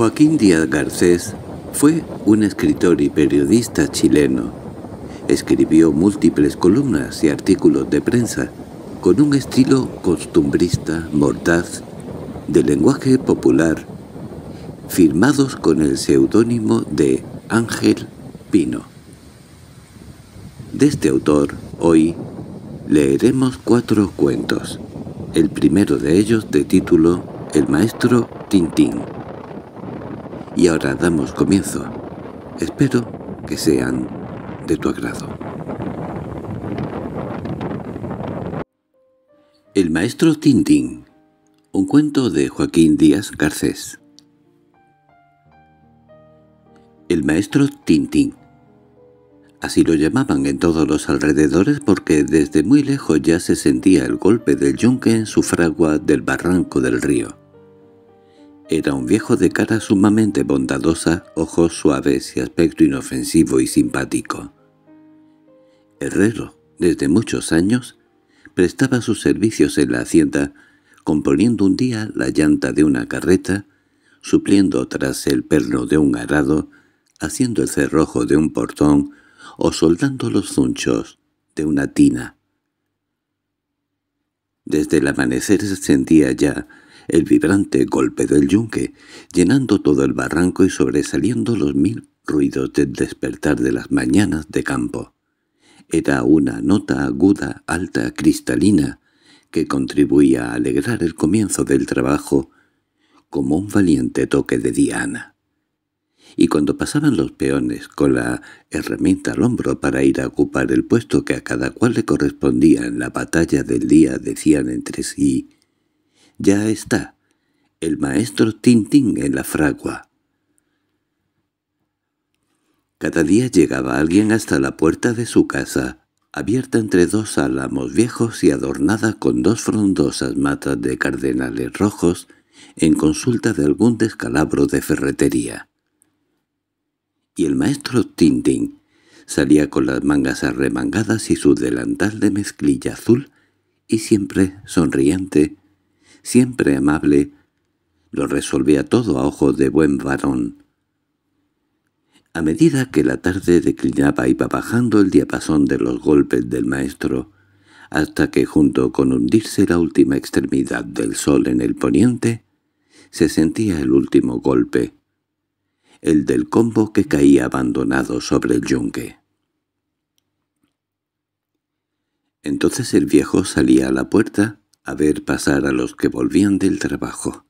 Joaquín Díaz Garcés fue un escritor y periodista chileno. Escribió múltiples columnas y artículos de prensa con un estilo costumbrista, mortaz, de lenguaje popular, firmados con el seudónimo de Ángel Pino. De este autor, hoy, leeremos cuatro cuentos, el primero de ellos de título El maestro Tintín y ahora damos comienzo. Espero que sean de tu agrado. El maestro Tintín Un cuento de Joaquín Díaz Garcés El maestro Tintín Así lo llamaban en todos los alrededores porque desde muy lejos ya se sentía el golpe del yunque en su fragua del barranco del río. Era un viejo de cara sumamente bondadosa, ojos suaves y aspecto inofensivo y simpático. Herrero, desde muchos años, prestaba sus servicios en la hacienda, componiendo un día la llanta de una carreta, supliendo tras el perno de un arado, haciendo el cerrojo de un portón o soldando los zunchos de una tina. Desde el amanecer se sentía ya el vibrante golpe del yunque, llenando todo el barranco y sobresaliendo los mil ruidos del despertar de las mañanas de campo. Era una nota aguda, alta, cristalina, que contribuía a alegrar el comienzo del trabajo como un valiente toque de diana. Y cuando pasaban los peones con la herramienta al hombro para ir a ocupar el puesto que a cada cual le correspondía en la batalla del día, decían entre sí, ya está, el maestro Tintín en la fragua. Cada día llegaba alguien hasta la puerta de su casa, abierta entre dos álamos viejos y adornada con dos frondosas matas de cardenales rojos, en consulta de algún descalabro de ferretería. Y el maestro Tintín salía con las mangas arremangadas y su delantal de mezclilla azul, y siempre sonriente, siempre amable, lo resolvía todo a ojo de buen varón. A medida que la tarde declinaba iba bajando el diapasón de los golpes del maestro, hasta que junto con hundirse la última extremidad del sol en el poniente, se sentía el último golpe, el del combo que caía abandonado sobre el yunque. Entonces el viejo salía a la puerta a ver pasar a los que volvían del trabajo,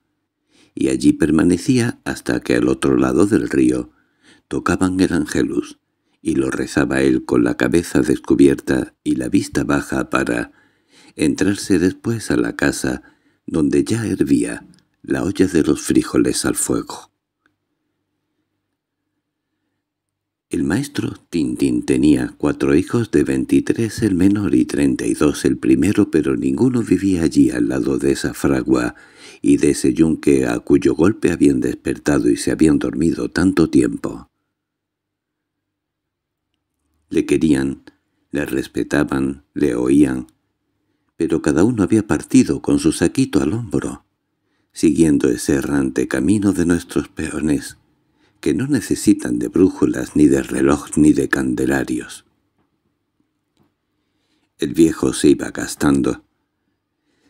y allí permanecía hasta que al otro lado del río tocaban el angelus, y lo rezaba él con la cabeza descubierta y la vista baja para entrarse después a la casa donde ya hervía la olla de los frijoles al fuego. El maestro Tintín tenía cuatro hijos de veintitrés el menor y treinta y dos el primero, pero ninguno vivía allí al lado de esa fragua y de ese yunque a cuyo golpe habían despertado y se habían dormido tanto tiempo. Le querían, le respetaban, le oían, pero cada uno había partido con su saquito al hombro, siguiendo ese errante camino de nuestros peones, que no necesitan de brújulas, ni de reloj, ni de candelarios. El viejo se iba gastando.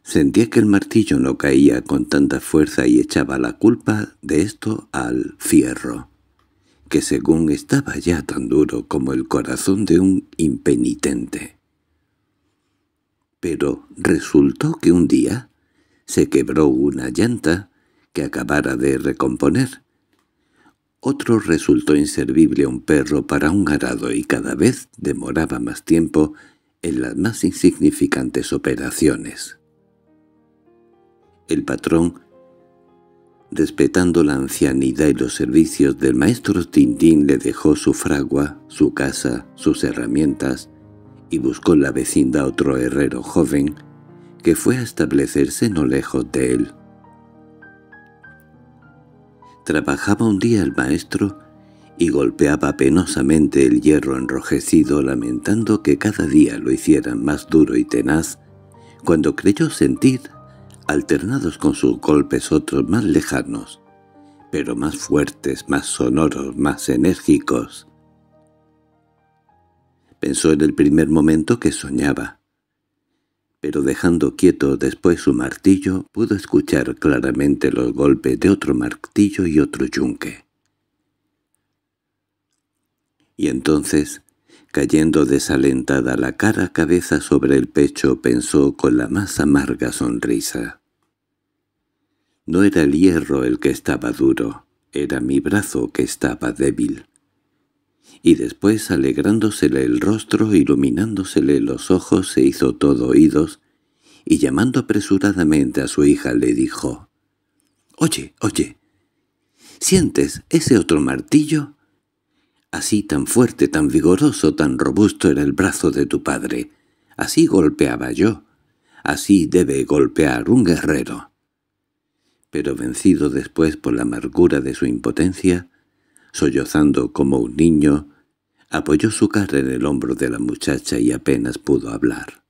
Sentía que el martillo no caía con tanta fuerza y echaba la culpa de esto al fierro, que según estaba ya tan duro como el corazón de un impenitente. Pero resultó que un día se quebró una llanta que acabara de recomponer, otro resultó inservible un perro para un arado y cada vez demoraba más tiempo en las más insignificantes operaciones. El patrón, respetando la ancianidad y los servicios del maestro Tintín, le dejó su fragua, su casa, sus herramientas, y buscó en la vecindad otro herrero joven, que fue a establecerse no lejos de él. Trabajaba un día el maestro y golpeaba penosamente el hierro enrojecido lamentando que cada día lo hicieran más duro y tenaz, cuando creyó sentir, alternados con sus golpes otros más lejanos, pero más fuertes, más sonoros, más enérgicos. Pensó en el primer momento que soñaba, pero dejando quieto después su martillo, pudo escuchar claramente los golpes de otro martillo y otro yunque. Y entonces, cayendo desalentada la cara cabeza sobre el pecho, pensó con la más amarga sonrisa. No era el hierro el que estaba duro, era mi brazo que estaba débil y después alegrándosele el rostro, iluminándosele los ojos, se hizo todo oídos, y llamando apresuradamente a su hija le dijo, «Oye, oye, ¿sientes ese otro martillo?» Así tan fuerte, tan vigoroso, tan robusto era el brazo de tu padre. Así golpeaba yo. Así debe golpear un guerrero. Pero vencido después por la amargura de su impotencia, sollozando como un niño, apoyó su cara en el hombro de la muchacha y apenas pudo hablar.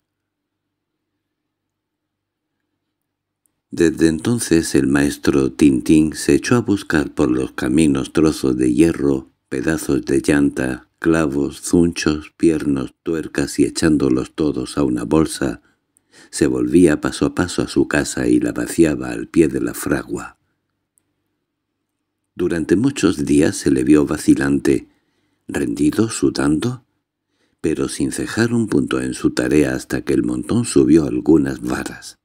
Desde entonces el maestro Tintín se echó a buscar por los caminos trozos de hierro, pedazos de llanta, clavos, zunchos, piernos, tuercas y echándolos todos a una bolsa, se volvía paso a paso a su casa y la vaciaba al pie de la fragua. Durante muchos días se le vio vacilante, rendido, sudando, pero sin cejar un punto en su tarea hasta que el montón subió algunas varas.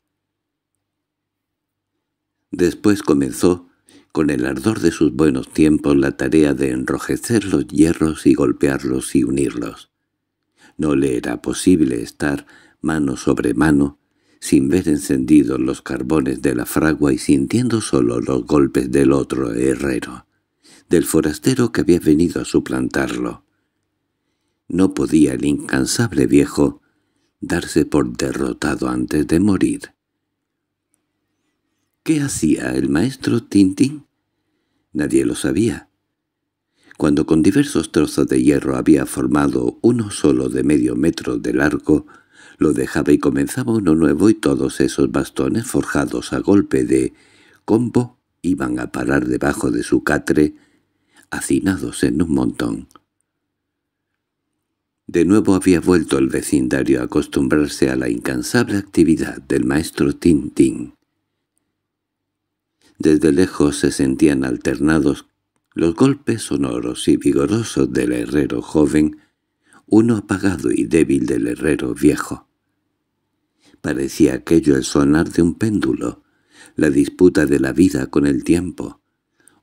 Después comenzó, con el ardor de sus buenos tiempos, la tarea de enrojecer los hierros y golpearlos y unirlos. No le era posible estar mano sobre mano, sin ver encendidos los carbones de la fragua y sintiendo solo los golpes del otro herrero, del forastero que había venido a suplantarlo. No podía el incansable viejo darse por derrotado antes de morir. ¿Qué hacía el maestro Tintín? Nadie lo sabía. Cuando con diversos trozos de hierro había formado uno solo de medio metro de largo, lo dejaba y comenzaba uno nuevo y todos esos bastones forjados a golpe de combo iban a parar debajo de su catre, hacinados en un montón. De nuevo había vuelto el vecindario a acostumbrarse a la incansable actividad del maestro Tintín. Desde lejos se sentían alternados los golpes sonoros y vigorosos del herrero joven, uno apagado y débil del herrero viejo. Parecía aquello el sonar de un péndulo, la disputa de la vida con el tiempo,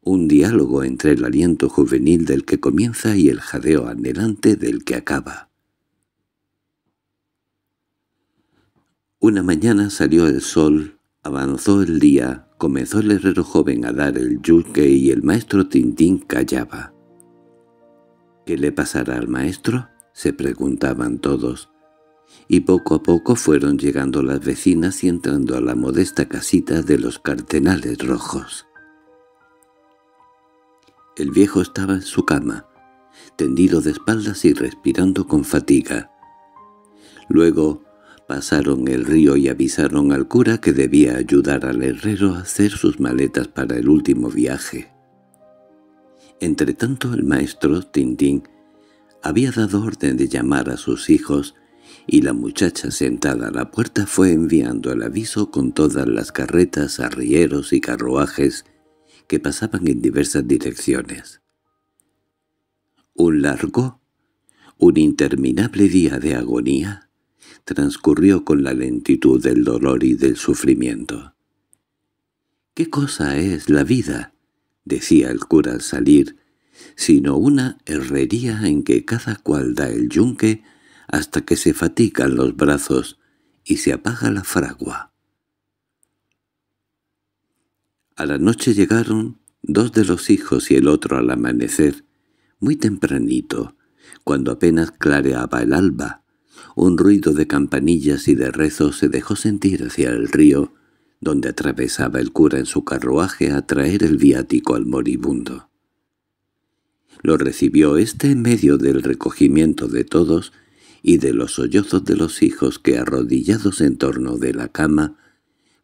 un diálogo entre el aliento juvenil del que comienza y el jadeo anhelante del que acaba. Una mañana salió el sol, avanzó el día, comenzó el herrero joven a dar el yulque y el maestro Tintín callaba. —¿Qué le pasará al maestro? —se preguntaban todos y poco a poco fueron llegando las vecinas y entrando a la modesta casita de los cardenales rojos. El viejo estaba en su cama, tendido de espaldas y respirando con fatiga. Luego pasaron el río y avisaron al cura que debía ayudar al herrero a hacer sus maletas para el último viaje. Entretanto el maestro Tintín había dado orden de llamar a sus hijos y la muchacha sentada a la puerta fue enviando el aviso con todas las carretas, arrieros y carruajes que pasaban en diversas direcciones. Un largo, un interminable día de agonía transcurrió con la lentitud del dolor y del sufrimiento. —¿Qué cosa es la vida? —decía el cura al salir— sino una herrería en que cada cual da el yunque hasta que se fatigan los brazos y se apaga la fragua. A la noche llegaron dos de los hijos y el otro al amanecer, muy tempranito, cuando apenas clareaba el alba. Un ruido de campanillas y de rezos se dejó sentir hacia el río, donde atravesaba el cura en su carruaje a traer el viático al moribundo. Lo recibió éste en medio del recogimiento de todos, y de los sollozos de los hijos que, arrodillados en torno de la cama,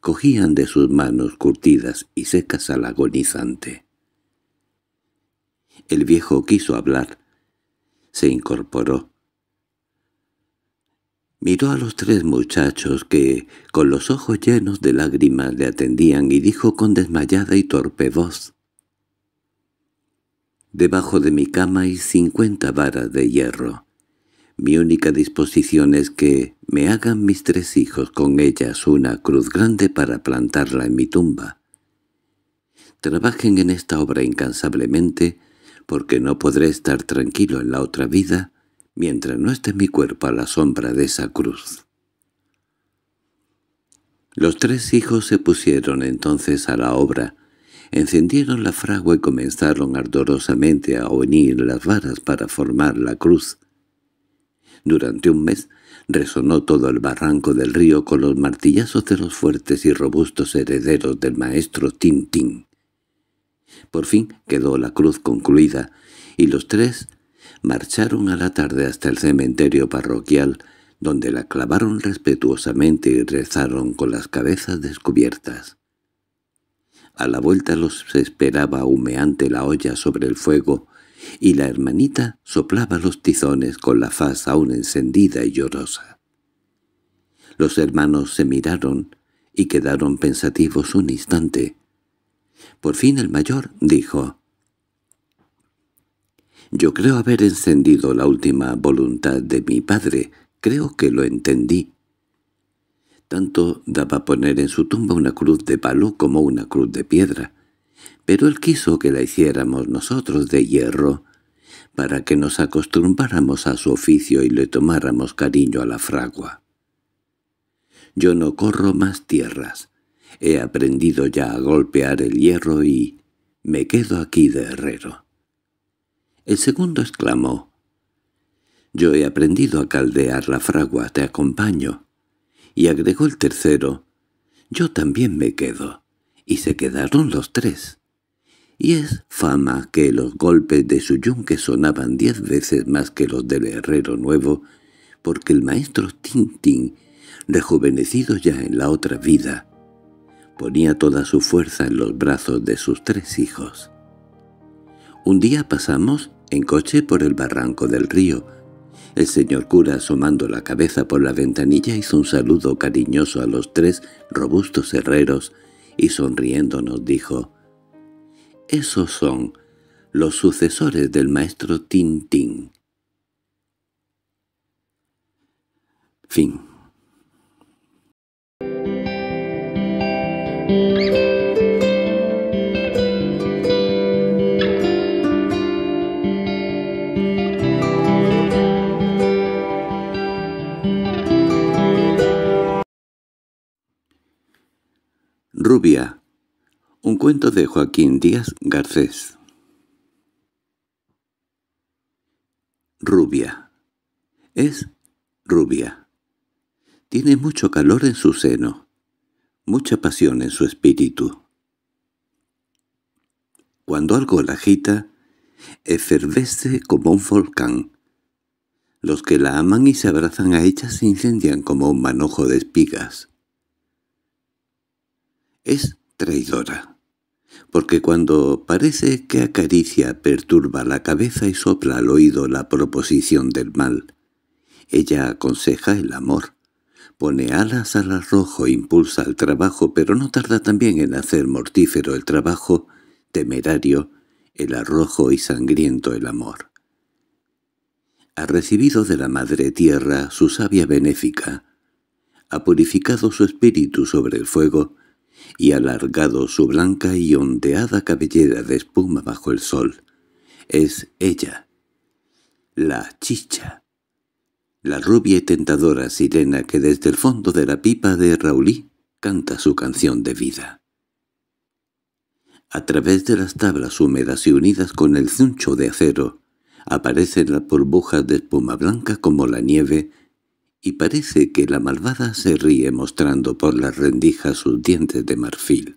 cogían de sus manos curtidas y secas al agonizante. El viejo quiso hablar. Se incorporó. Miró a los tres muchachos que, con los ojos llenos de lágrimas, le atendían y dijo con desmayada y torpe voz. «Debajo de mi cama hay cincuenta varas de hierro. Mi única disposición es que me hagan mis tres hijos con ellas una cruz grande para plantarla en mi tumba. Trabajen en esta obra incansablemente, porque no podré estar tranquilo en la otra vida mientras no esté mi cuerpo a la sombra de esa cruz. Los tres hijos se pusieron entonces a la obra, encendieron la fragua y comenzaron ardorosamente a unir las varas para formar la cruz. Durante un mes resonó todo el barranco del río con los martillazos de los fuertes y robustos herederos del maestro Tintín. Por fin quedó la cruz concluida, y los tres marcharon a la tarde hasta el cementerio parroquial, donde la clavaron respetuosamente y rezaron con las cabezas descubiertas. A la vuelta los esperaba humeante la olla sobre el fuego, y la hermanita soplaba los tizones con la faz aún encendida y llorosa. Los hermanos se miraron y quedaron pensativos un instante. Por fin el mayor dijo, «Yo creo haber encendido la última voluntad de mi padre, creo que lo entendí». Tanto daba poner en su tumba una cruz de palo como una cruz de piedra, pero él quiso que la hiciéramos nosotros de hierro, para que nos acostumbráramos a su oficio y le tomáramos cariño a la fragua. Yo no corro más tierras. He aprendido ya a golpear el hierro y me quedo aquí de herrero. El segundo exclamó, «Yo he aprendido a caldear la fragua, te acompaño». Y agregó el tercero, «Yo también me quedo». Y se quedaron los tres y es fama que los golpes de su yunque sonaban diez veces más que los del herrero nuevo, porque el maestro Tintín, rejuvenecido ya en la otra vida, ponía toda su fuerza en los brazos de sus tres hijos. Un día pasamos en coche por el barranco del río. El señor cura, asomando la cabeza por la ventanilla, hizo un saludo cariñoso a los tres robustos herreros y sonriendo nos dijo esos son los sucesores del maestro Tintín. Fin. Rubia un cuento de Joaquín Díaz Garcés Rubia Es rubia. Tiene mucho calor en su seno, mucha pasión en su espíritu. Cuando algo la agita, efervesce como un volcán. Los que la aman y se abrazan a ella se incendian como un manojo de espigas. Es traidora. Porque cuando parece que acaricia, perturba la cabeza y sopla al oído la proposición del mal, ella aconseja el amor, pone alas al arrojo, impulsa al trabajo, pero no tarda también en hacer mortífero el trabajo, temerario, el arrojo y sangriento el amor. Ha recibido de la Madre Tierra su savia benéfica, ha purificado su espíritu sobre el fuego y alargado su blanca y ondeada cabellera de espuma bajo el sol. Es ella, la chicha, la rubia y tentadora sirena que desde el fondo de la pipa de Raulí canta su canción de vida. A través de las tablas húmedas y unidas con el zuncho de acero, aparecen las burbujas de espuma blanca como la nieve y parece que la malvada se ríe mostrando por las rendijas sus dientes de marfil.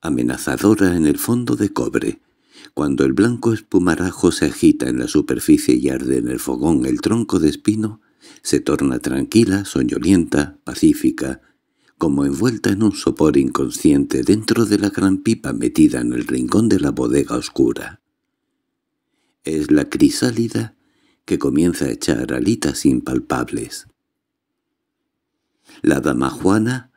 Amenazadora en el fondo de cobre, cuando el blanco espumarajo se agita en la superficie y arde en el fogón el tronco de espino, se torna tranquila, soñolienta, pacífica, como envuelta en un sopor inconsciente dentro de la gran pipa metida en el rincón de la bodega oscura. Es la crisálida que comienza a echar alitas impalpables. La dama Juana,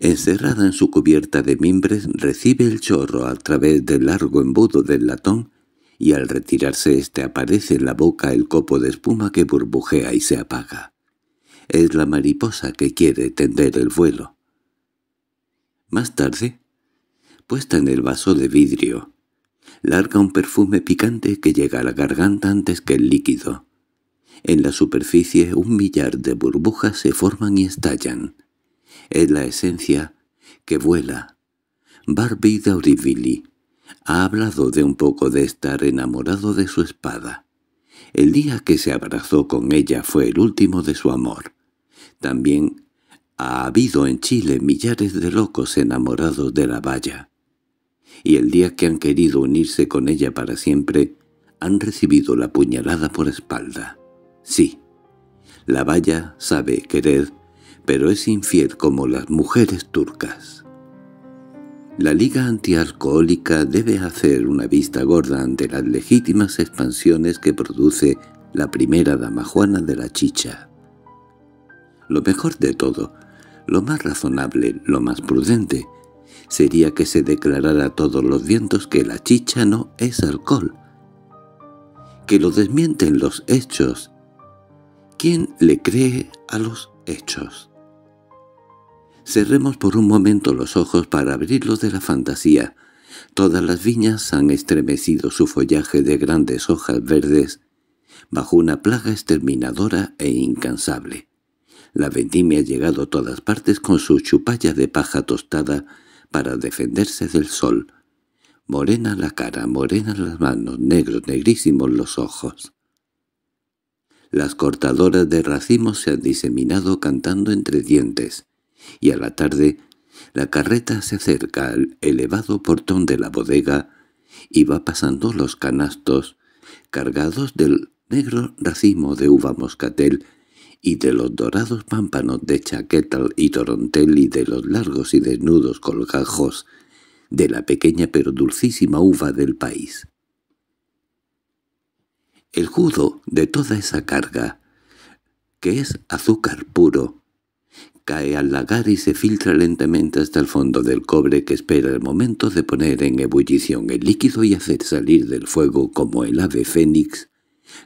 encerrada en su cubierta de mimbres, recibe el chorro a través del largo embudo del latón y al retirarse éste aparece en la boca el copo de espuma que burbujea y se apaga. Es la mariposa que quiere tender el vuelo. Más tarde, puesta en el vaso de vidrio, larga un perfume picante que llega a la garganta antes que el líquido. En la superficie un millar de burbujas se forman y estallan. Es la esencia que vuela. Barbie d'Aurivilli ha hablado de un poco de estar enamorado de su espada. El día que se abrazó con ella fue el último de su amor. También ha habido en Chile millares de locos enamorados de la valla y el día que han querido unirse con ella para siempre, han recibido la puñalada por espalda. Sí, la valla sabe querer, pero es infiel como las mujeres turcas. La Liga Antialcohólica debe hacer una vista gorda ante las legítimas expansiones que produce la primera dama Juana de la Chicha. Lo mejor de todo, lo más razonable, lo más prudente, sería que se declarara a todos los vientos que la chicha no es alcohol. Que lo desmienten los hechos. ¿Quién le cree a los hechos? Cerremos por un momento los ojos para abrirlos de la fantasía. Todas las viñas han estremecido su follaje de grandes hojas verdes bajo una plaga exterminadora e incansable. La vendimia ha llegado a todas partes con su chupalla de paja tostada para defenderse del sol. Morena la cara, morena las manos, negros, negrísimos los ojos. Las cortadoras de racimos se han diseminado cantando entre dientes, y a la tarde la carreta se acerca al elevado portón de la bodega y va pasando los canastos, cargados del negro racimo de uva moscatel y de los dorados pámpanos de Chaquetal y Torontel y de los largos y desnudos colgajos de la pequeña pero dulcísima uva del país. El judo de toda esa carga, que es azúcar puro, cae al lagar y se filtra lentamente hasta el fondo del cobre que espera el momento de poner en ebullición el líquido y hacer salir del fuego como el ave fénix,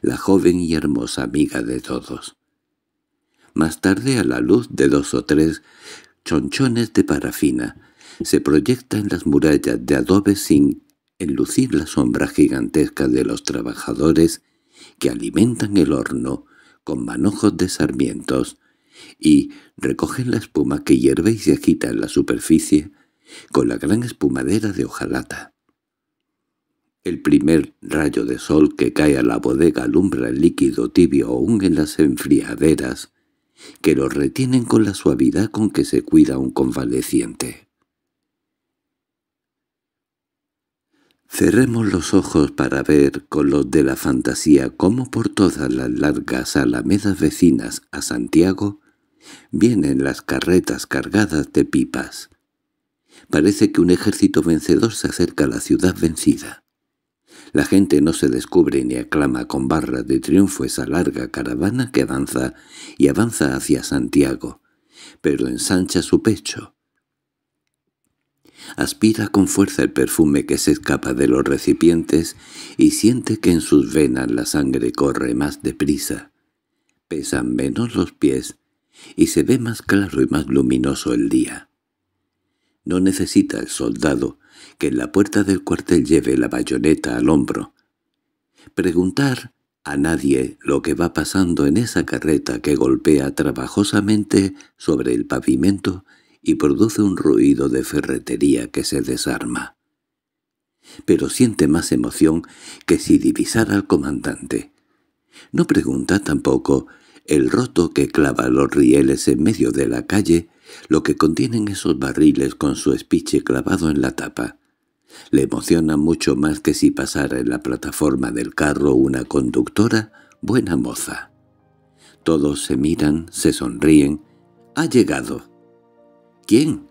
la joven y hermosa amiga de todos. Más tarde, a la luz de dos o tres chonchones de parafina, se proyecta en las murallas de adobe sin enlucir la sombra gigantesca de los trabajadores que alimentan el horno con manojos de sarmientos y recogen la espuma que hierve y se agita en la superficie con la gran espumadera de hojalata. El primer rayo de sol que cae a la bodega alumbra el líquido tibio aún en las enfriaderas que lo retienen con la suavidad con que se cuida un convaleciente. Cerremos los ojos para ver con los de la fantasía cómo por todas las largas alamedas vecinas a Santiago vienen las carretas cargadas de pipas. Parece que un ejército vencedor se acerca a la ciudad vencida. La gente no se descubre ni aclama con barra de triunfo esa larga caravana que avanza y avanza hacia Santiago, pero ensancha su pecho. Aspira con fuerza el perfume que se escapa de los recipientes y siente que en sus venas la sangre corre más deprisa. Pesan menos los pies y se ve más claro y más luminoso el día. No necesita el soldado que en la puerta del cuartel lleve la bayoneta al hombro. Preguntar a nadie lo que va pasando en esa carreta que golpea trabajosamente sobre el pavimento y produce un ruido de ferretería que se desarma. Pero siente más emoción que si divisara al comandante. No pregunta tampoco el roto que clava los rieles en medio de la calle, lo que contienen esos barriles con su espiche clavado en la tapa. Le emociona mucho más que si pasara en la plataforma del carro una conductora buena moza. Todos se miran, se sonríen. —¡Ha llegado! —¿Quién?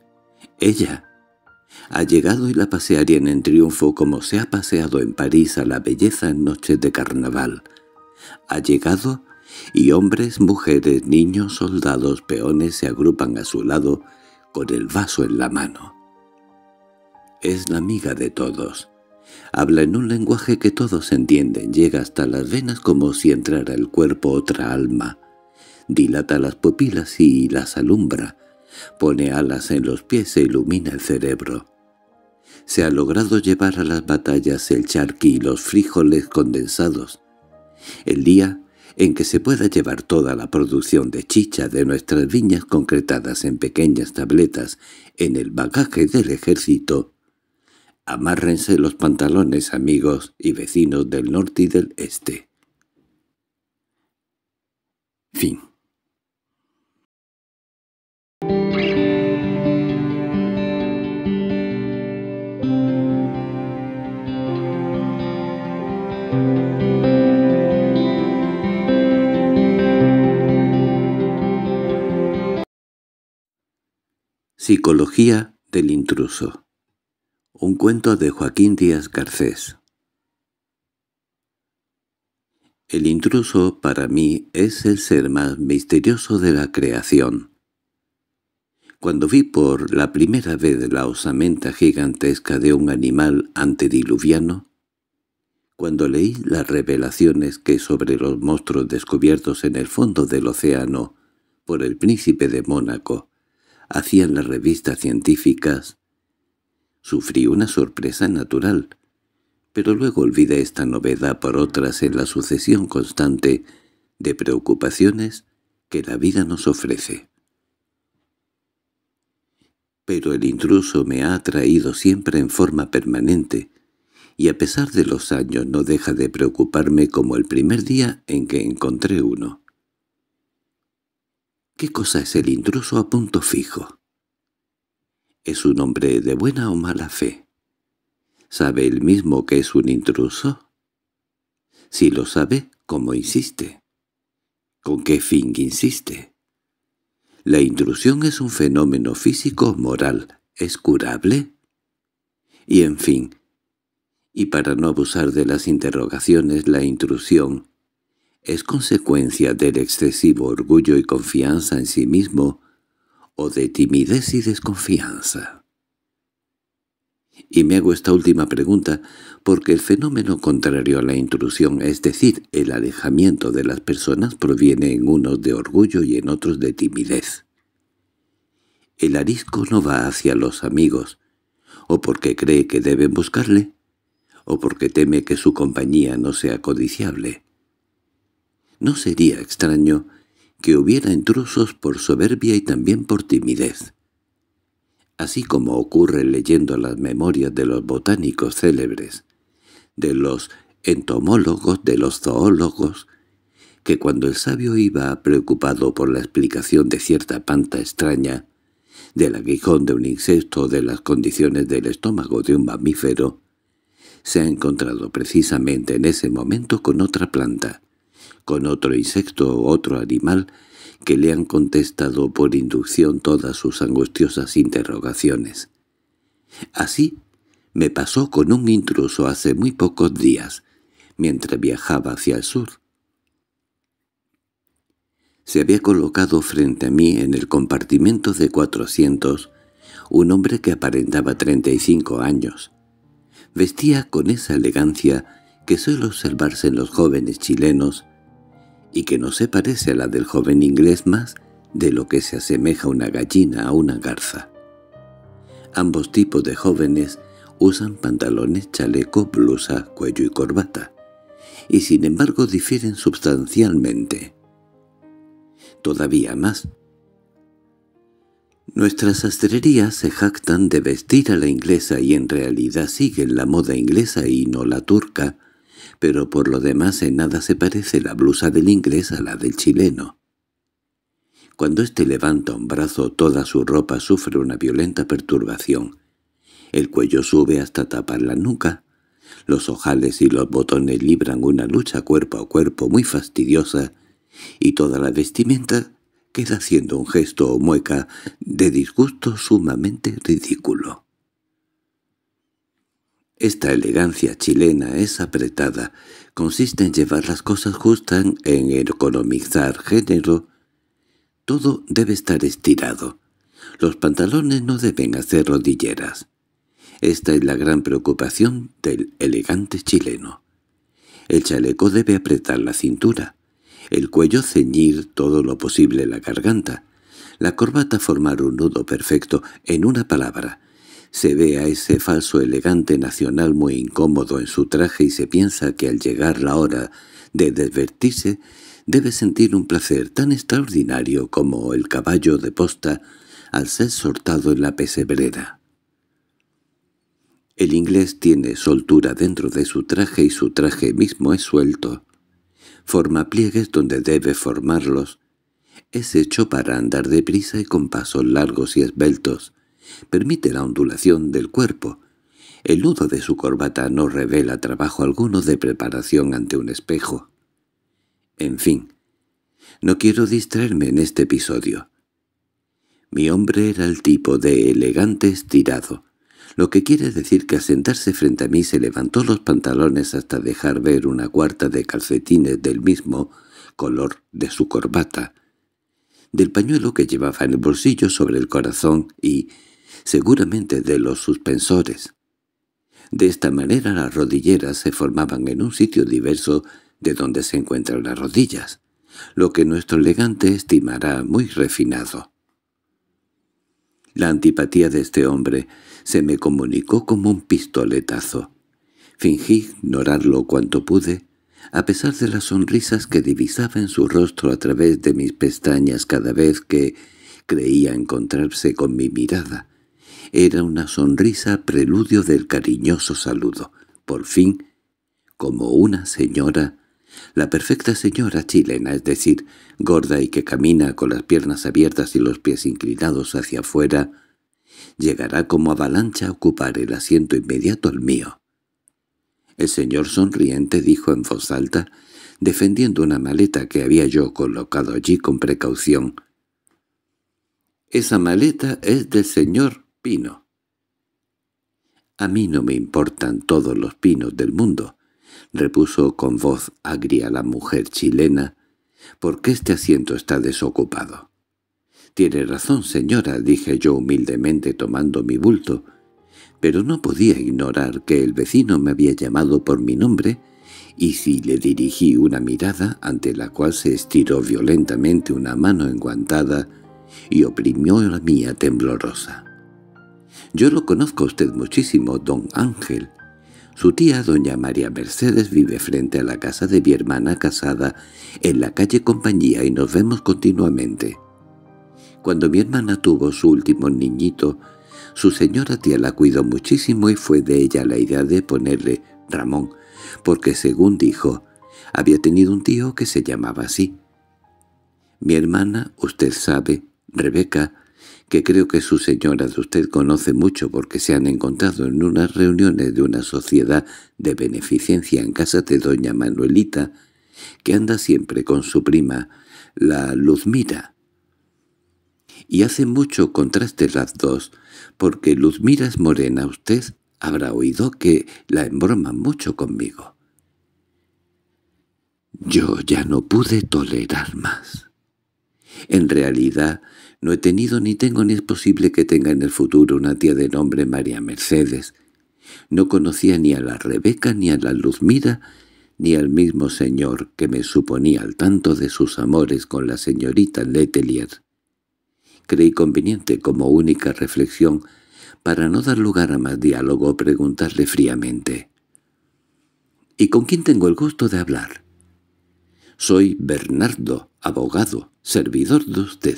—Ella. Ha llegado y la pasearían en triunfo como se ha paseado en París a la belleza en noches de carnaval. Ha llegado y hombres, mujeres, niños, soldados, peones se agrupan a su lado con el vaso en la mano. Es la amiga de todos. Habla en un lenguaje que todos entienden, llega hasta las venas como si entrara el cuerpo otra alma. Dilata las pupilas y las alumbra. Pone alas en los pies e ilumina el cerebro. Se ha logrado llevar a las batallas el charqui y los frijoles condensados. El día en que se pueda llevar toda la producción de chicha de nuestras viñas concretadas en pequeñas tabletas en el bagaje del ejército, Amárrense los pantalones, amigos y vecinos del norte y del este. Fin. Psicología del intruso un cuento de Joaquín Díaz Garcés El intruso para mí es el ser más misterioso de la creación. Cuando vi por la primera vez la osamenta gigantesca de un animal antediluviano, cuando leí las revelaciones que sobre los monstruos descubiertos en el fondo del océano por el príncipe de Mónaco hacían las revistas científicas, Sufrí una sorpresa natural, pero luego olvidé esta novedad por otras en la sucesión constante de preocupaciones que la vida nos ofrece. Pero el intruso me ha atraído siempre en forma permanente, y a pesar de los años no deja de preocuparme como el primer día en que encontré uno. ¿Qué cosa es el intruso a punto fijo? ¿Es un hombre de buena o mala fe? ¿Sabe él mismo que es un intruso? Si lo sabe, ¿cómo insiste? ¿Con qué fin insiste? ¿La intrusión es un fenómeno físico o moral? ¿Es curable? Y en fin, y para no abusar de las interrogaciones, la intrusión es consecuencia del excesivo orgullo y confianza en sí mismo o de timidez y desconfianza. Y me hago esta última pregunta porque el fenómeno contrario a la intrusión, es decir, el alejamiento de las personas, proviene en unos de orgullo y en otros de timidez. El arisco no va hacia los amigos, o porque cree que deben buscarle, o porque teme que su compañía no sea codiciable. No sería extraño que hubiera intrusos por soberbia y también por timidez. Así como ocurre leyendo las memorias de los botánicos célebres, de los entomólogos, de los zoólogos, que cuando el sabio iba preocupado por la explicación de cierta planta extraña, del aguijón de un insecto o de las condiciones del estómago de un mamífero, se ha encontrado precisamente en ese momento con otra planta, con otro insecto o otro animal que le han contestado por inducción todas sus angustiosas interrogaciones. Así me pasó con un intruso hace muy pocos días, mientras viajaba hacia el sur. Se había colocado frente a mí en el compartimento de 400 un hombre que aparentaba 35 años. Vestía con esa elegancia que suele observarse en los jóvenes chilenos y que no se parece a la del joven inglés más de lo que se asemeja una gallina a una garza. Ambos tipos de jóvenes usan pantalones, chaleco, blusa, cuello y corbata, y sin embargo difieren sustancialmente. Todavía más. Nuestras sastrerías se jactan de vestir a la inglesa y en realidad siguen la moda inglesa y no la turca, pero por lo demás en nada se parece la blusa del inglés a la del chileno. Cuando éste levanta un brazo toda su ropa sufre una violenta perturbación. El cuello sube hasta tapar la nuca. Los ojales y los botones libran una lucha cuerpo a cuerpo muy fastidiosa y toda la vestimenta queda haciendo un gesto o mueca de disgusto sumamente ridículo. Esta elegancia chilena es apretada, consiste en llevar las cosas justas, en economizar género. Todo debe estar estirado. Los pantalones no deben hacer rodilleras. Esta es la gran preocupación del elegante chileno. El chaleco debe apretar la cintura, el cuello ceñir todo lo posible la garganta, la corbata formar un nudo perfecto, en una palabra, se ve a ese falso elegante nacional muy incómodo en su traje y se piensa que al llegar la hora de desvertirse debe sentir un placer tan extraordinario como el caballo de posta al ser sortado en la pesebrera. El inglés tiene soltura dentro de su traje y su traje mismo es suelto. Forma pliegues donde debe formarlos. Es hecho para andar deprisa y con pasos largos y esbeltos permite la ondulación del cuerpo. El nudo de su corbata no revela trabajo alguno de preparación ante un espejo. En fin, no quiero distraerme en este episodio. Mi hombre era el tipo de elegante estirado, lo que quiere decir que al sentarse frente a mí se levantó los pantalones hasta dejar ver una cuarta de calcetines del mismo color de su corbata, del pañuelo que llevaba en el bolsillo sobre el corazón y, seguramente de los suspensores. De esta manera las rodilleras se formaban en un sitio diverso de donde se encuentran las rodillas, lo que nuestro elegante estimará muy refinado. La antipatía de este hombre se me comunicó como un pistoletazo. Fingí ignorarlo cuanto pude, a pesar de las sonrisas que divisaba en su rostro a través de mis pestañas cada vez que creía encontrarse con mi mirada, era una sonrisa preludio del cariñoso saludo. Por fin, como una señora, la perfecta señora chilena, es decir, gorda y que camina con las piernas abiertas y los pies inclinados hacia afuera, llegará como avalancha a ocupar el asiento inmediato al mío. El señor sonriente dijo en voz alta, defendiendo una maleta que había yo colocado allí con precaución. «Esa maleta es del señor pino. —A mí no me importan todos los pinos del mundo —repuso con voz agria la mujer chilena—, porque este asiento está desocupado. —Tiene razón, señora —dije yo humildemente tomando mi bulto—, pero no podía ignorar que el vecino me había llamado por mi nombre y si le dirigí una mirada ante la cual se estiró violentamente una mano enguantada y oprimió la mía temblorosa. Yo lo conozco a usted muchísimo, don Ángel. Su tía, doña María Mercedes, vive frente a la casa de mi hermana casada en la calle Compañía y nos vemos continuamente. Cuando mi hermana tuvo su último niñito, su señora tía la cuidó muchísimo y fue de ella la idea de ponerle Ramón, porque según dijo, había tenido un tío que se llamaba así. Mi hermana, usted sabe, Rebeca, que creo que señora de usted conoce mucho porque se han encontrado en unas reuniones de una sociedad de beneficencia en casa de doña Manuelita, que anda siempre con su prima, la Luzmira. Y hace mucho contraste las dos, porque Luzmira es morena, usted habrá oído que la embroma mucho conmigo. Yo ya no pude tolerar más. En realidad, no he tenido ni tengo ni es posible que tenga en el futuro una tía de nombre María Mercedes. No conocía ni a la Rebeca ni a la Luzmira, ni al mismo señor que me suponía al tanto de sus amores con la señorita Letelier. Creí conveniente como única reflexión, para no dar lugar a más diálogo, preguntarle fríamente. —¿Y con quién tengo el gusto de hablar? —Soy Bernardo abogado, servidor de usted.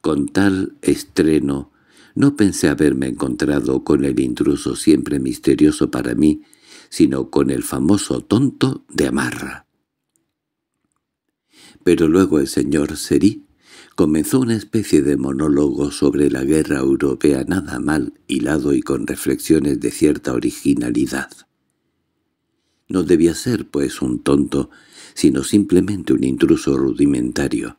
Con tal estreno, no pensé haberme encontrado con el intruso siempre misterioso para mí, sino con el famoso tonto de Amarra. Pero luego el señor Serí comenzó una especie de monólogo sobre la guerra europea nada mal hilado y con reflexiones de cierta originalidad. No debía ser, pues, un tonto, sino simplemente un intruso rudimentario.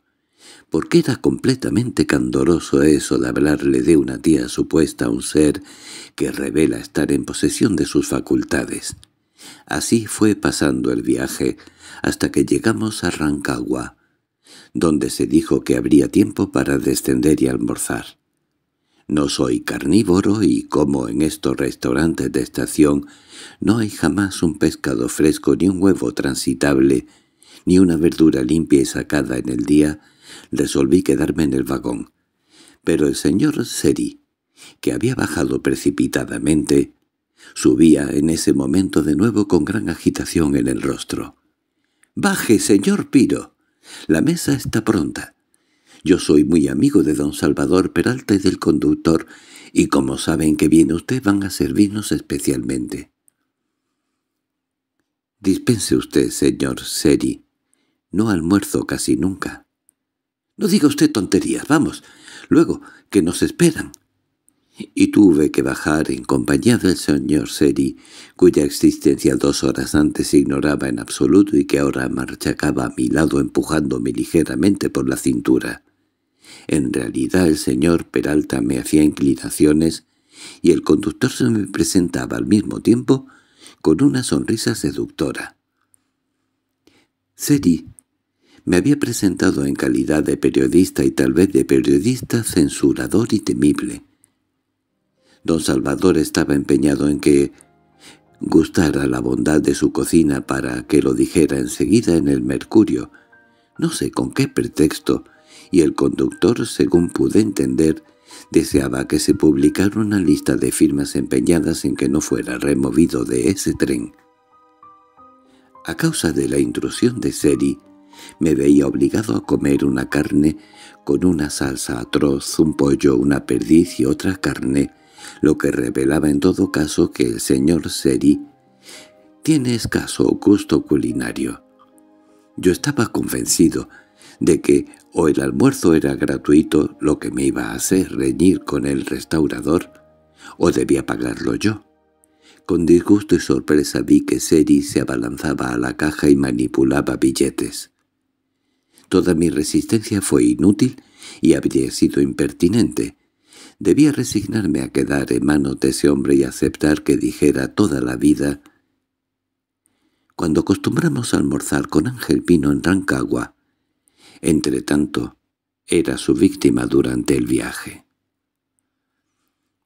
Porque era completamente candoroso eso de hablarle de una tía supuesta a un ser que revela estar en posesión de sus facultades. Así fue pasando el viaje hasta que llegamos a Rancagua, donde se dijo que habría tiempo para descender y almorzar. No soy carnívoro y como en estos restaurantes de estación no hay jamás un pescado fresco ni un huevo transitable ni una verdura limpia y sacada en el día, resolví quedarme en el vagón. Pero el señor Seri, que había bajado precipitadamente, subía en ese momento de nuevo con gran agitación en el rostro. —¡Baje, señor Piro! La mesa está pronta. Yo soy muy amigo de don Salvador Peralta y del conductor, y como saben que viene usted van a servirnos especialmente. —Dispense usted, señor Seri no almuerzo casi nunca. —No diga usted tonterías, vamos. Luego, que nos esperan. Y tuve que bajar en compañía del señor Seri, cuya existencia dos horas antes ignoraba en absoluto y que ahora marchacaba a mi lado empujándome ligeramente por la cintura. En realidad el señor Peralta me hacía inclinaciones y el conductor se me presentaba al mismo tiempo con una sonrisa seductora. Seri me había presentado en calidad de periodista y tal vez de periodista censurador y temible. Don Salvador estaba empeñado en que gustara la bondad de su cocina para que lo dijera enseguida en el Mercurio, no sé con qué pretexto, y el conductor, según pude entender, deseaba que se publicara una lista de firmas empeñadas en que no fuera removido de ese tren. A causa de la intrusión de Seri, me veía obligado a comer una carne con una salsa atroz, un pollo, una perdiz y otra carne, lo que revelaba en todo caso que el señor Seri tiene escaso gusto culinario. Yo estaba convencido de que o el almuerzo era gratuito, lo que me iba a hacer reñir con el restaurador, o debía pagarlo yo. Con disgusto y sorpresa vi que Seri se abalanzaba a la caja y manipulaba billetes. Toda mi resistencia fue inútil y habría sido impertinente. Debía resignarme a quedar en manos de ese hombre y aceptar que dijera toda la vida. Cuando acostumbramos a almorzar con Ángel Pino en Rancagua. tanto, era su víctima durante el viaje.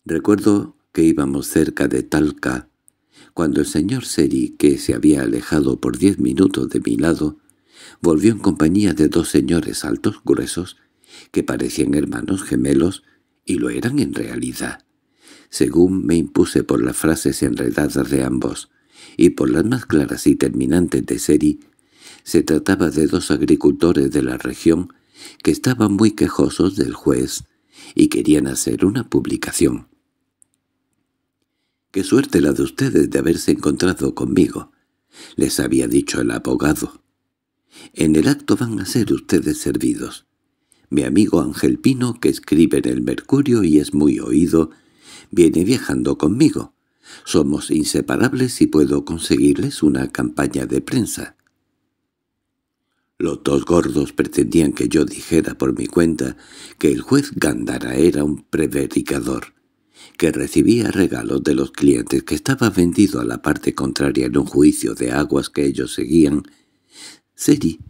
Recuerdo que íbamos cerca de Talca, cuando el señor Seri, que se había alejado por diez minutos de mi lado, Volvió en compañía de dos señores altos gruesos, que parecían hermanos gemelos, y lo eran en realidad. Según me impuse por las frases enredadas de ambos, y por las más claras y terminantes de Seri, se trataba de dos agricultores de la región que estaban muy quejosos del juez y querían hacer una publicación. —¡Qué suerte la de ustedes de haberse encontrado conmigo! —les había dicho el abogado. En el acto van a ser ustedes servidos. Mi amigo Ángel Pino, que escribe en el Mercurio y es muy oído, viene viajando conmigo. Somos inseparables y puedo conseguirles una campaña de prensa. Los dos gordos pretendían que yo dijera por mi cuenta que el juez Gandara era un prevericador, que recibía regalos de los clientes, que estaba vendido a la parte contraria en un juicio de aguas que ellos seguían Seri,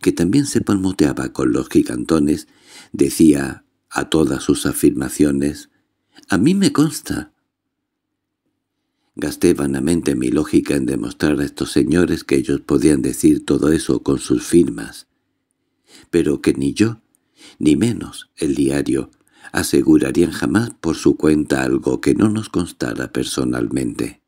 que también se palmoteaba con los gigantones, decía a todas sus afirmaciones, «A mí me consta». Gasté vanamente mi lógica en demostrar a estos señores que ellos podían decir todo eso con sus firmas, pero que ni yo, ni menos el diario, asegurarían jamás por su cuenta algo que no nos constara personalmente.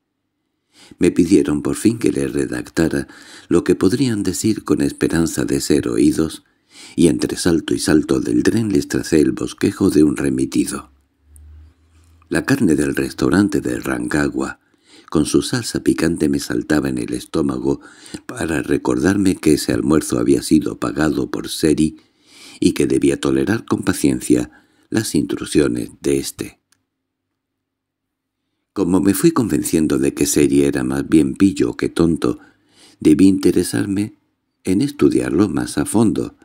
Me pidieron por fin que les redactara lo que podrían decir con esperanza de ser oídos, y entre salto y salto del tren les tracé el bosquejo de un remitido. La carne del restaurante de Rancagua, con su salsa picante me saltaba en el estómago para recordarme que ese almuerzo había sido pagado por Seri y que debía tolerar con paciencia las intrusiones de éste. Como me fui convenciendo de que Seri era más bien pillo que tonto, debí interesarme en estudiarlo más a fondo.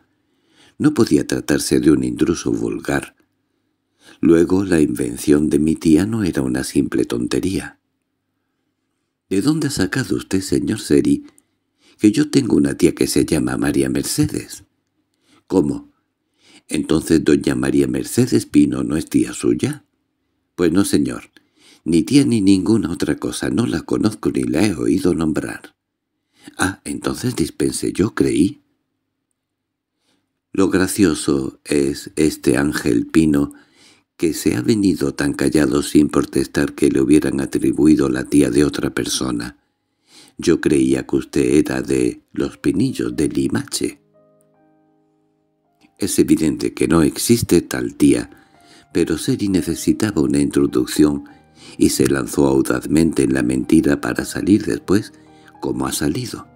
No podía tratarse de un intruso vulgar. Luego la invención de mi tía no era una simple tontería. —¿De dónde ha sacado usted, señor Seri, que yo tengo una tía que se llama María Mercedes? —¿Cómo? —¿Entonces doña María Mercedes Pino no es tía suya? —Pues no, señor ni tía ni ninguna otra cosa, no la conozco ni la he oído nombrar. Ah, entonces dispense, yo creí. Lo gracioso es este ángel pino que se ha venido tan callado sin protestar que le hubieran atribuido la tía de otra persona. Yo creía que usted era de los pinillos de Limache. Es evidente que no existe tal tía, pero Seri necesitaba una introducción y se lanzó audazmente en la mentira para salir después como ha salido,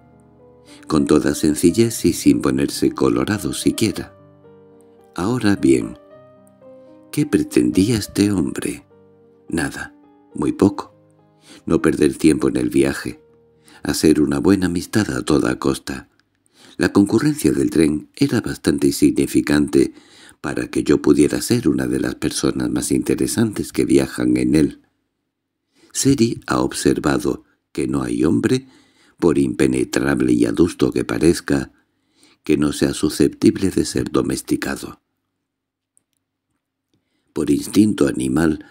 con toda sencillez y sin ponerse colorado siquiera. Ahora bien, ¿qué pretendía este hombre? Nada, muy poco. No perder tiempo en el viaje, hacer una buena amistad a toda costa. La concurrencia del tren era bastante insignificante para que yo pudiera ser una de las personas más interesantes que viajan en él. Seri ha observado que no hay hombre, por impenetrable y adusto que parezca, que no sea susceptible de ser domesticado. Por instinto animal,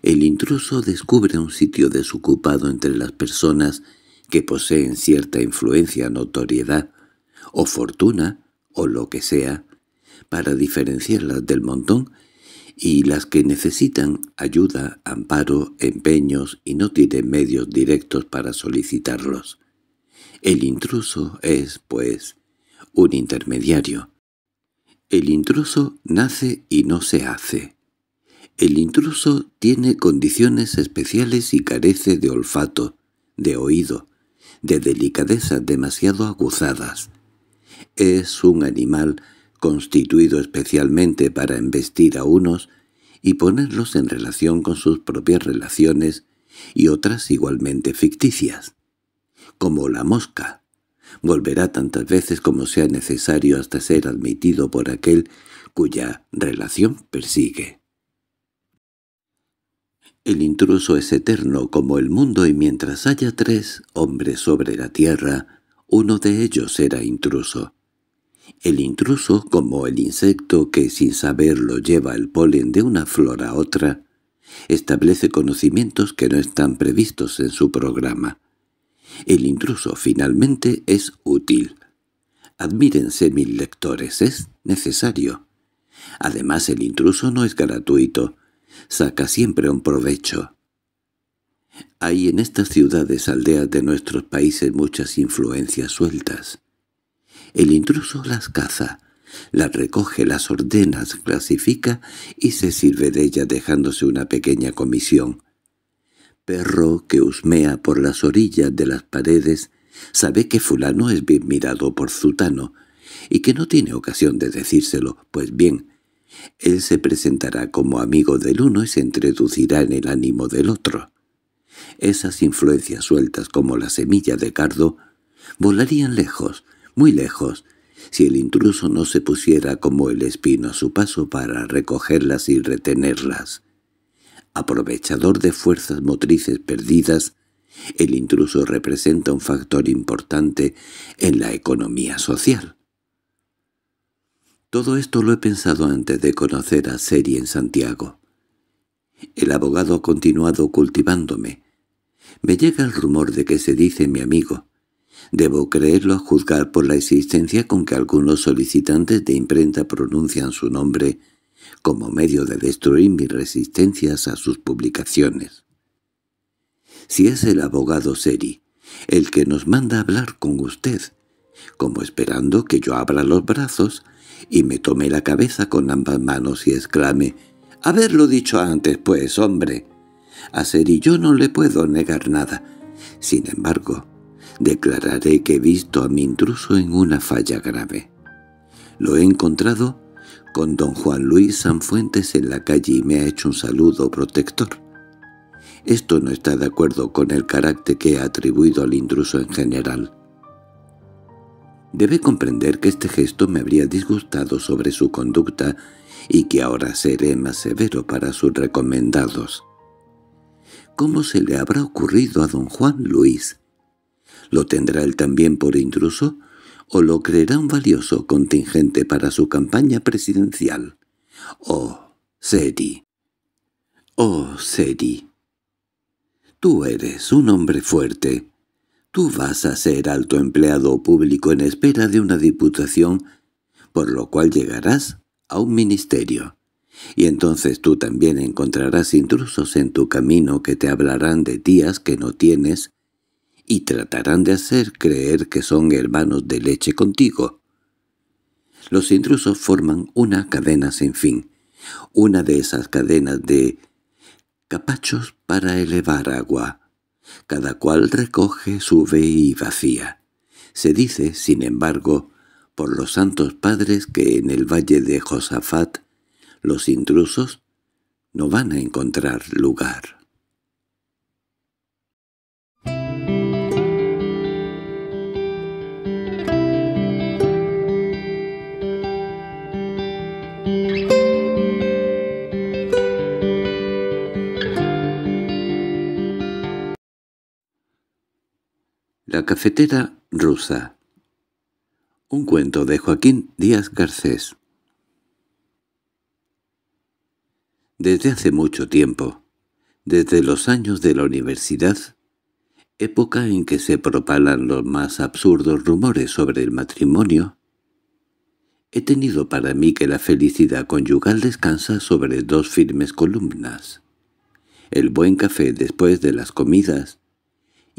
el intruso descubre un sitio desocupado entre las personas que poseen cierta influencia, notoriedad, o fortuna, o lo que sea, para diferenciarlas del montón y las que necesitan ayuda, amparo, empeños y no tienen medios directos para solicitarlos. El intruso es, pues, un intermediario. El intruso nace y no se hace. El intruso tiene condiciones especiales y carece de olfato, de oído, de delicadezas demasiado aguzadas. Es un animal constituido especialmente para embestir a unos y ponerlos en relación con sus propias relaciones y otras igualmente ficticias. Como la mosca. Volverá tantas veces como sea necesario hasta ser admitido por aquel cuya relación persigue. El intruso es eterno como el mundo y mientras haya tres hombres sobre la tierra, uno de ellos será intruso. El intruso, como el insecto que sin saberlo lleva el polen de una flor a otra, establece conocimientos que no están previstos en su programa. El intruso finalmente es útil. Admírense mil lectores, es necesario. Además el intruso no es gratuito, saca siempre un provecho. Hay en estas ciudades aldeas de nuestros países muchas influencias sueltas. El intruso las caza, las recoge, las ordena, las clasifica y se sirve de ella dejándose una pequeña comisión. Perro que husmea por las orillas de las paredes sabe que fulano es bien mirado por zutano y que no tiene ocasión de decírselo, pues bien, él se presentará como amigo del uno y se introducirá en el ánimo del otro. Esas influencias sueltas como la semilla de cardo volarían lejos, muy lejos, si el intruso no se pusiera como el espino a su paso para recogerlas y retenerlas. Aprovechador de fuerzas motrices perdidas, el intruso representa un factor importante en la economía social. Todo esto lo he pensado antes de conocer a Seri en Santiago. El abogado ha continuado cultivándome. Me llega el rumor de que se dice mi amigo, Debo creerlo a juzgar por la existencia con que algunos solicitantes de imprenta pronuncian su nombre como medio de destruir mis resistencias a sus publicaciones. Si es el abogado Seri, el que nos manda hablar con usted, como esperando que yo abra los brazos y me tome la cabeza con ambas manos y exclame «Haberlo dicho antes, pues, hombre». A Seri yo no le puedo negar nada. Sin embargo, Declararé que he visto a mi intruso en una falla grave. Lo he encontrado con don Juan Luis Sanfuentes en la calle y me ha hecho un saludo protector. Esto no está de acuerdo con el carácter que he atribuido al intruso en general. Debe comprender que este gesto me habría disgustado sobre su conducta y que ahora seré más severo para sus recomendados. ¿Cómo se le habrá ocurrido a don Juan Luis ¿Lo tendrá él también por intruso? ¿O lo creerá un valioso contingente para su campaña presidencial? ¡Oh, Seri! ¡Oh, Seri! Tú eres un hombre fuerte. Tú vas a ser alto empleado público en espera de una diputación, por lo cual llegarás a un ministerio. Y entonces tú también encontrarás intrusos en tu camino que te hablarán de días que no tienes, y tratarán de hacer creer que son hermanos de leche contigo. Los intrusos forman una cadena sin fin, una de esas cadenas de capachos para elevar agua. Cada cual recoge, su sube y vacía. Se dice, sin embargo, por los santos padres que en el valle de Josafat los intrusos no van a encontrar lugar. La cafetera rusa Un cuento de Joaquín Díaz Garcés Desde hace mucho tiempo, desde los años de la universidad, época en que se propalan los más absurdos rumores sobre el matrimonio, he tenido para mí que la felicidad conyugal descansa sobre dos firmes columnas. El buen café después de las comidas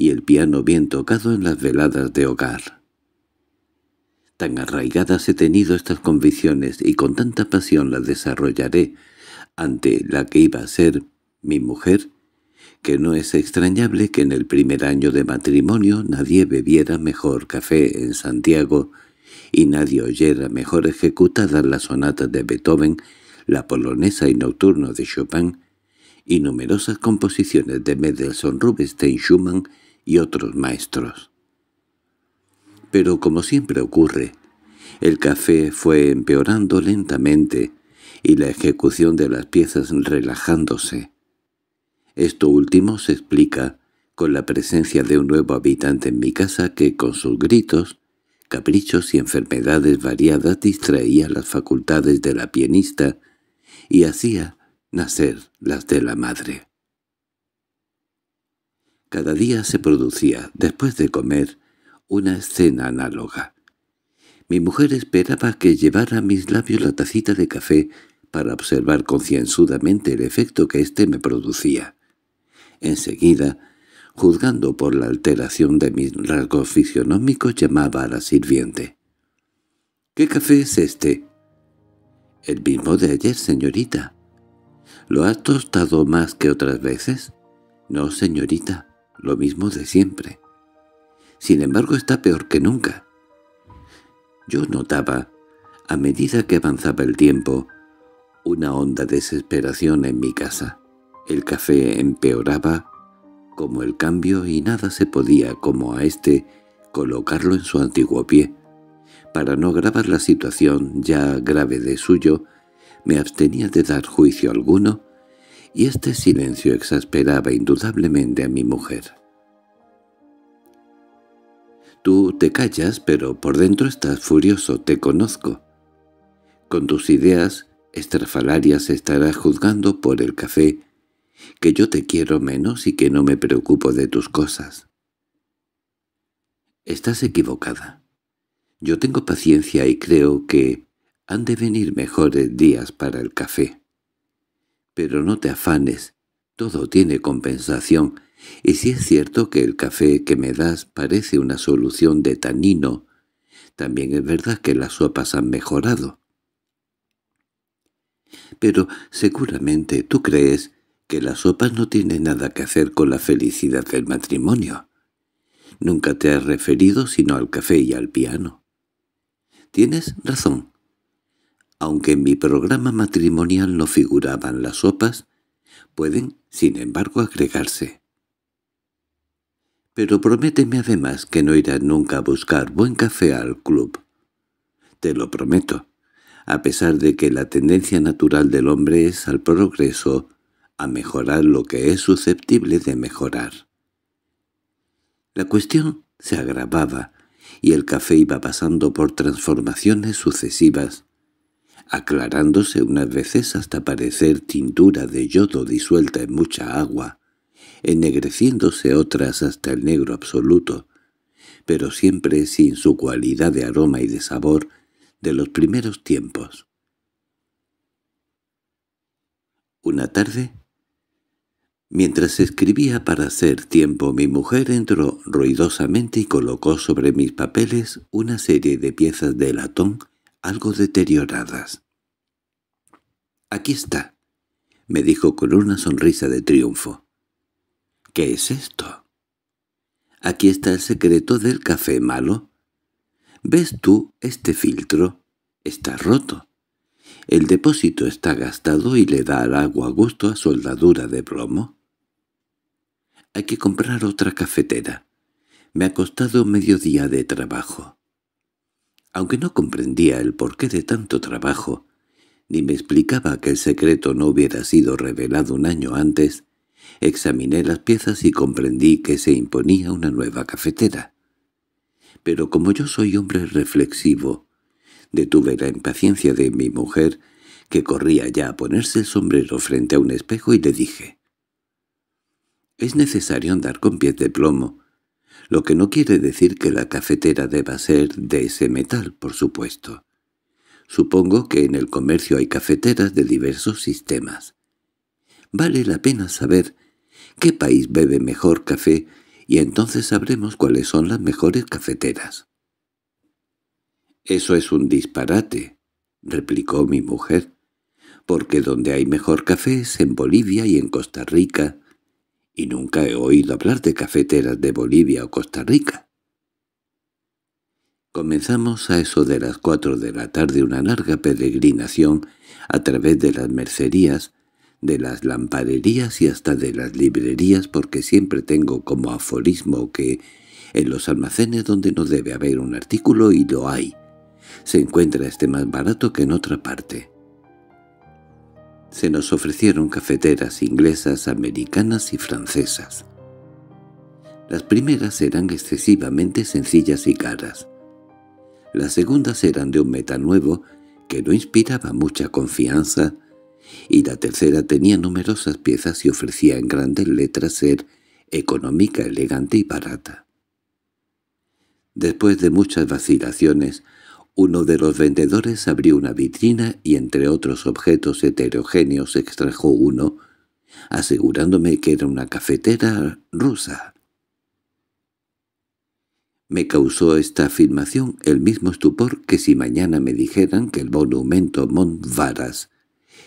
y el piano bien tocado en las veladas de hogar. Tan arraigadas he tenido estas convicciones y con tanta pasión las desarrollaré ante la que iba a ser mi mujer, que no es extrañable que en el primer año de matrimonio nadie bebiera mejor café en Santiago y nadie oyera mejor ejecutadas las sonatas de Beethoven, la polonesa y nocturno de Chopin, y numerosas composiciones de Mendelssohn Rubinstein Schumann y otros maestros. Pero como siempre ocurre, el café fue empeorando lentamente y la ejecución de las piezas relajándose. Esto último se explica con la presencia de un nuevo habitante en mi casa que con sus gritos, caprichos y enfermedades variadas distraía las facultades de la pianista y hacía nacer las de la madre. Cada día se producía, después de comer, una escena análoga. Mi mujer esperaba que llevara a mis labios la tacita de café para observar concienzudamente el efecto que éste me producía. Enseguida, juzgando por la alteración de mis rasgos fisionómicos, llamaba a la sirviente. —¿Qué café es este? —El mismo de ayer, señorita. —¿Lo has tostado más que otras veces? —No, señorita lo mismo de siempre. Sin embargo está peor que nunca. Yo notaba, a medida que avanzaba el tiempo, una honda desesperación en mi casa. El café empeoraba como el cambio y nada se podía, como a este, colocarlo en su antiguo pie. Para no agravar la situación ya grave de suyo, me abstenía de dar juicio alguno y este silencio exasperaba indudablemente a mi mujer. Tú te callas, pero por dentro estás furioso, te conozco. Con tus ideas estrafalarias estarás juzgando por el café que yo te quiero menos y que no me preocupo de tus cosas. Estás equivocada. Yo tengo paciencia y creo que han de venir mejores días para el café. Pero no te afanes, todo tiene compensación, y si es cierto que el café que me das parece una solución de tanino, también es verdad que las sopas han mejorado. Pero seguramente tú crees que las sopas no tienen nada que hacer con la felicidad del matrimonio. Nunca te has referido sino al café y al piano. Tienes razón. Aunque en mi programa matrimonial no figuraban las sopas, pueden, sin embargo, agregarse. Pero prométeme además que no irás nunca a buscar buen café al club. Te lo prometo. A pesar de que la tendencia natural del hombre es al progreso, a mejorar lo que es susceptible de mejorar. La cuestión se agravaba, y el café iba pasando por transformaciones sucesivas, aclarándose unas veces hasta parecer tintura de yodo disuelta en mucha agua, ennegreciéndose otras hasta el negro absoluto, pero siempre sin su cualidad de aroma y de sabor de los primeros tiempos. Una tarde, mientras escribía para hacer tiempo, mi mujer entró ruidosamente y colocó sobre mis papeles una serie de piezas de latón algo deterioradas. —Aquí está —me dijo con una sonrisa de triunfo. —¿Qué es esto? —Aquí está el secreto del café malo. —¿Ves tú este filtro? Está roto. El depósito está gastado y le da al agua gusto a soldadura de plomo. Hay que comprar otra cafetera. Me ha costado medio día de trabajo. Aunque no comprendía el porqué de tanto trabajo, ni me explicaba que el secreto no hubiera sido revelado un año antes, examiné las piezas y comprendí que se imponía una nueva cafetera. Pero como yo soy hombre reflexivo, detuve la impaciencia de mi mujer, que corría ya a ponerse el sombrero frente a un espejo y le dije, «Es necesario andar con pies de plomo lo que no quiere decir que la cafetera deba ser de ese metal, por supuesto. Supongo que en el comercio hay cafeteras de diversos sistemas. Vale la pena saber qué país bebe mejor café y entonces sabremos cuáles son las mejores cafeteras. «Eso es un disparate», replicó mi mujer, «porque donde hay mejor café es en Bolivia y en Costa Rica, y nunca he oído hablar de cafeteras de Bolivia o Costa Rica. Comenzamos a eso de las cuatro de la tarde una larga peregrinación a través de las mercerías, de las lamparerías y hasta de las librerías porque siempre tengo como aforismo que en los almacenes donde no debe haber un artículo y lo hay, se encuentra este más barato que en otra parte se nos ofrecieron cafeteras inglesas, americanas y francesas. Las primeras eran excesivamente sencillas y caras. Las segundas eran de un metal nuevo que no inspiraba mucha confianza, y la tercera tenía numerosas piezas y ofrecía en grandes letras ser económica, elegante y barata. Después de muchas vacilaciones, uno de los vendedores abrió una vitrina y entre otros objetos heterogéneos extrajo uno, asegurándome que era una cafetera rusa. Me causó esta afirmación el mismo estupor que si mañana me dijeran que el monumento Montvaras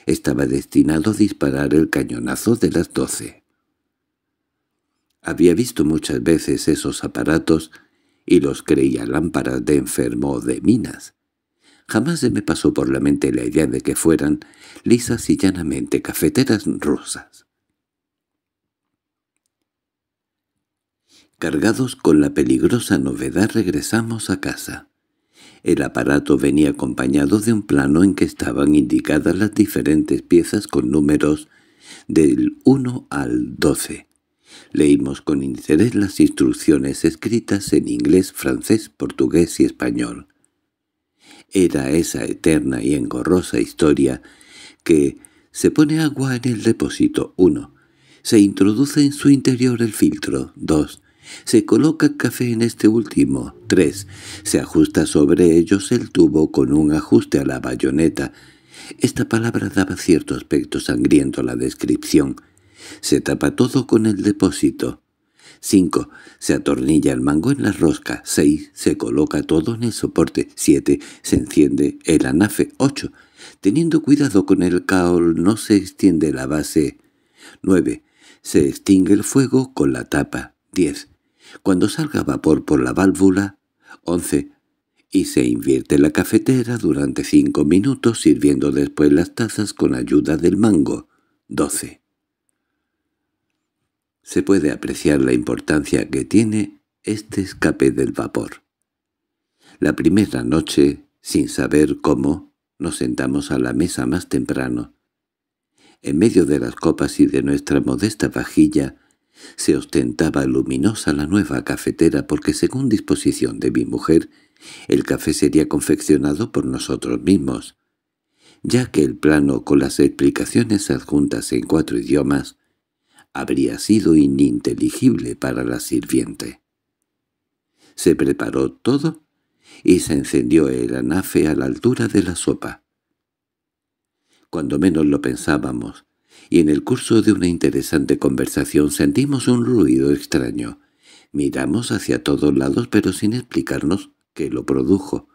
estaba destinado a disparar el cañonazo de las doce. Había visto muchas veces esos aparatos y los creía lámparas de enfermo o de minas. Jamás se me pasó por la mente la idea de que fueran lisas y llanamente cafeteras rusas. Cargados con la peligrosa novedad regresamos a casa. El aparato venía acompañado de un plano en que estaban indicadas las diferentes piezas con números del 1 al 12. Leímos con interés las instrucciones escritas en inglés, francés, portugués y español. Era esa eterna y engorrosa historia que se pone agua en el depósito 1, se introduce en su interior el filtro 2, se coloca café en este último 3, se ajusta sobre ellos el tubo con un ajuste a la bayoneta. Esta palabra daba cierto aspecto sangriento a la descripción — se tapa todo con el depósito. 5. Se atornilla el mango en la rosca. 6. Se coloca todo en el soporte. 7. Se enciende el anafe. 8. Teniendo cuidado con el caol no se extiende la base. 9. Se extingue el fuego con la tapa. 10. Cuando salga vapor por la válvula. 11. Y se invierte la cafetera durante 5 minutos sirviendo después las tazas con ayuda del mango. 12 se puede apreciar la importancia que tiene este escape del vapor. La primera noche, sin saber cómo, nos sentamos a la mesa más temprano. En medio de las copas y de nuestra modesta vajilla, se ostentaba luminosa la nueva cafetera porque según disposición de mi mujer, el café sería confeccionado por nosotros mismos, ya que el plano con las explicaciones adjuntas en cuatro idiomas habría sido ininteligible para la sirviente. Se preparó todo y se encendió el anafe a la altura de la sopa. Cuando menos lo pensábamos, y en el curso de una interesante conversación sentimos un ruido extraño. Miramos hacia todos lados pero sin explicarnos qué lo produjo.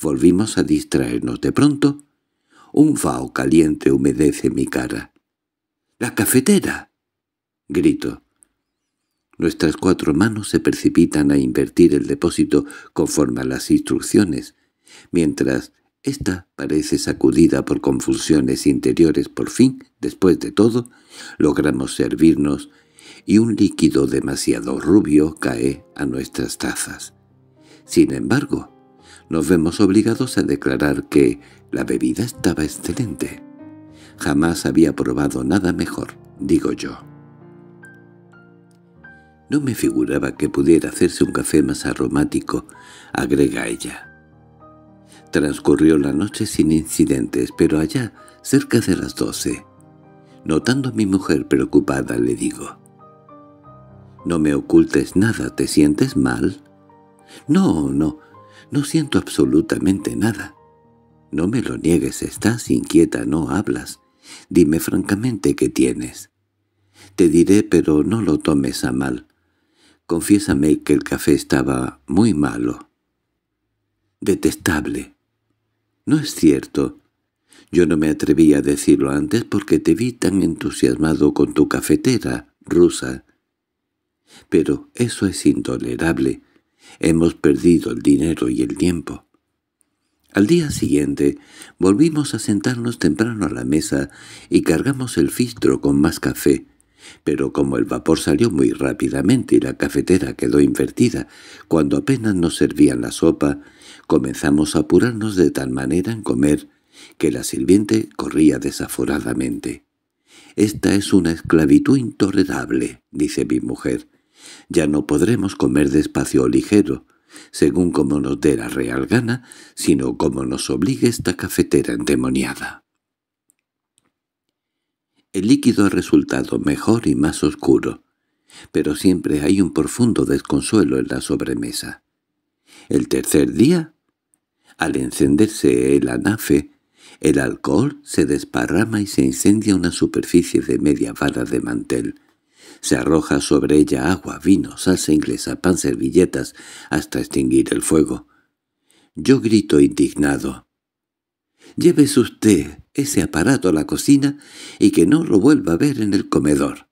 Volvimos a distraernos. De pronto, un fao caliente humedece mi cara. —¡La cafetera! grito. Nuestras cuatro manos se precipitan a invertir el depósito conforme a las instrucciones, mientras esta parece sacudida por confusiones interiores. Por fin, después de todo, logramos servirnos y un líquido demasiado rubio cae a nuestras tazas. Sin embargo, nos vemos obligados a declarar que la bebida estaba excelente. Jamás había probado nada mejor, digo yo. No me figuraba que pudiera hacerse un café más aromático, agrega ella. Transcurrió la noche sin incidentes, pero allá, cerca de las doce. Notando a mi mujer preocupada, le digo, «No me ocultes nada, ¿te sientes mal?» «No, no, no siento absolutamente nada. No me lo niegues, estás inquieta, no hablas. Dime francamente qué tienes. Te diré, pero no lo tomes a mal. Confiésame que el café estaba muy malo. Detestable. No es cierto. Yo no me atreví a decirlo antes porque te vi tan entusiasmado con tu cafetera, rusa. Pero eso es intolerable. Hemos perdido el dinero y el tiempo. Al día siguiente volvimos a sentarnos temprano a la mesa y cargamos el fistro con más café. Pero como el vapor salió muy rápidamente y la cafetera quedó invertida, cuando apenas nos servían la sopa, comenzamos a apurarnos de tal manera en comer que la sirviente corría desaforadamente. «Esta es una esclavitud intolerable», dice mi mujer. «Ya no podremos comer despacio o ligero, según como nos dé la real gana, sino como nos obligue esta cafetera endemoniada». El líquido ha resultado mejor y más oscuro, pero siempre hay un profundo desconsuelo en la sobremesa. El tercer día, al encenderse el anafe, el alcohol se desparrama y se incendia una superficie de media vara de mantel. Se arroja sobre ella agua, vino, salsa inglesa, pan, servilletas, hasta extinguir el fuego. Yo grito indignado. Llévese usted ese aparato a la cocina y que no lo vuelva a ver en el comedor.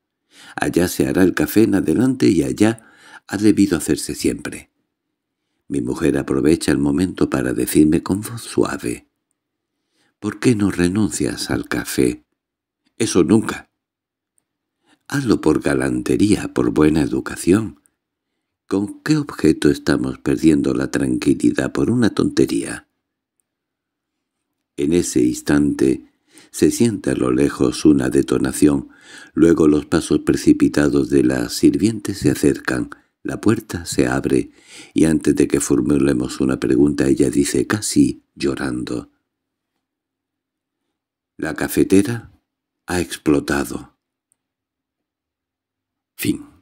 Allá se hará el café en adelante y allá ha debido hacerse siempre. Mi mujer aprovecha el momento para decirme con voz suave. —¿Por qué no renuncias al café? —Eso nunca. —Hazlo por galantería, por buena educación. ¿Con qué objeto estamos perdiendo la tranquilidad por una tontería? En ese instante se siente a lo lejos una detonación. Luego los pasos precipitados de la sirviente se acercan. La puerta se abre y antes de que formulemos una pregunta ella dice casi llorando. La cafetera ha explotado. Fin.